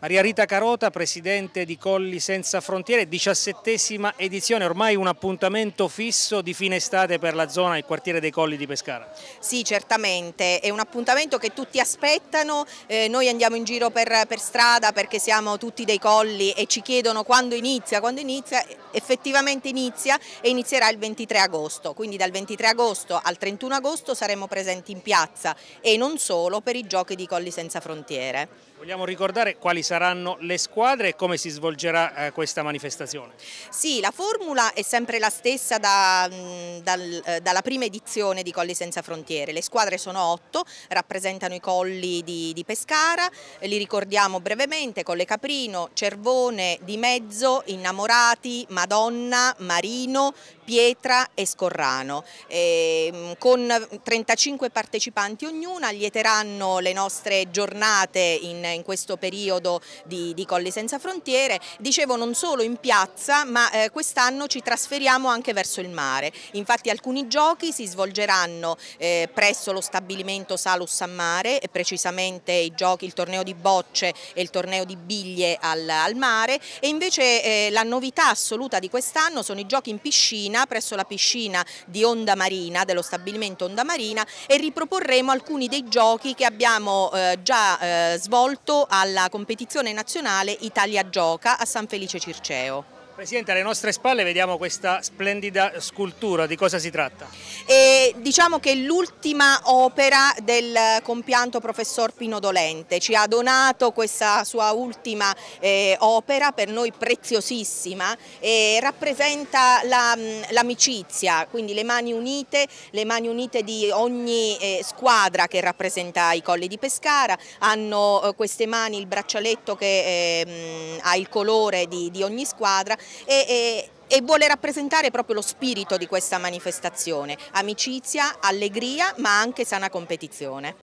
Maria Rita Carota, presidente di Colli Senza Frontiere, diciassettesima edizione, ormai un appuntamento fisso di fine estate per la zona, il quartiere dei Colli di Pescara. Sì, certamente, è un appuntamento che tutti aspettano, eh, noi andiamo in giro per, per strada perché siamo tutti dei Colli e ci chiedono quando inizia, quando inizia effettivamente inizia e inizierà il 23 agosto, quindi dal 23 agosto al 31 agosto saremo presenti in piazza e non solo per i giochi di Colli Senza Frontiere. Vogliamo ricordare quali saranno le squadre e come si svolgerà eh, questa manifestazione? Sì, la formula è sempre la stessa da, dal, eh, dalla prima edizione di Colli Senza Frontiere, le squadre sono otto, rappresentano i colli di, di Pescara, eh, li ricordiamo brevemente, Colle Caprino, Cervone, Di Mezzo, Innamorati, Madonna, Marino, Pietra e Scorrano. E, ehm, con 35 partecipanti ognuna lieteranno le nostre giornate in, in questo periodo di, di, Colli Senza Frontiere, dicevo non solo in piazza ma eh, quest'anno ci trasferiamo anche verso il mare, infatti alcuni giochi si svolgeranno eh, presso lo stabilimento Salus a Mare, precisamente i giochi, il torneo di bocce e il torneo di biglie al, al mare e invece eh, la novità assoluta caduta di quest'anno sono i giochi in piscina presso la piscina di Onda Marina, dello stabilimento Onda Marina e riproporremo alcuni dei giochi che abbiamo eh, già eh, svolto alla competizione nazionale Italia Gioca a San Felice Circeo. Presidente, alle nostre spalle vediamo questa splendida scultura, di cosa si tratta? E diciamo che è l'ultima opera del compianto professor Pino Dolente, ci ha donato questa sua ultima eh, opera, per noi preziosissima, e rappresenta mm, l'amicizia, la, quindi le mani unite, le mani unite di ogni eh, squadra che rappresenta i Colli di Pescara, hanno eh, queste mani il braccialetto che eh, mm, ha il colore di, di ogni squadra e, e, e vuole rappresentare proprio lo spirito di questa manifestazione, amicizia, allegria ma anche sana competizione.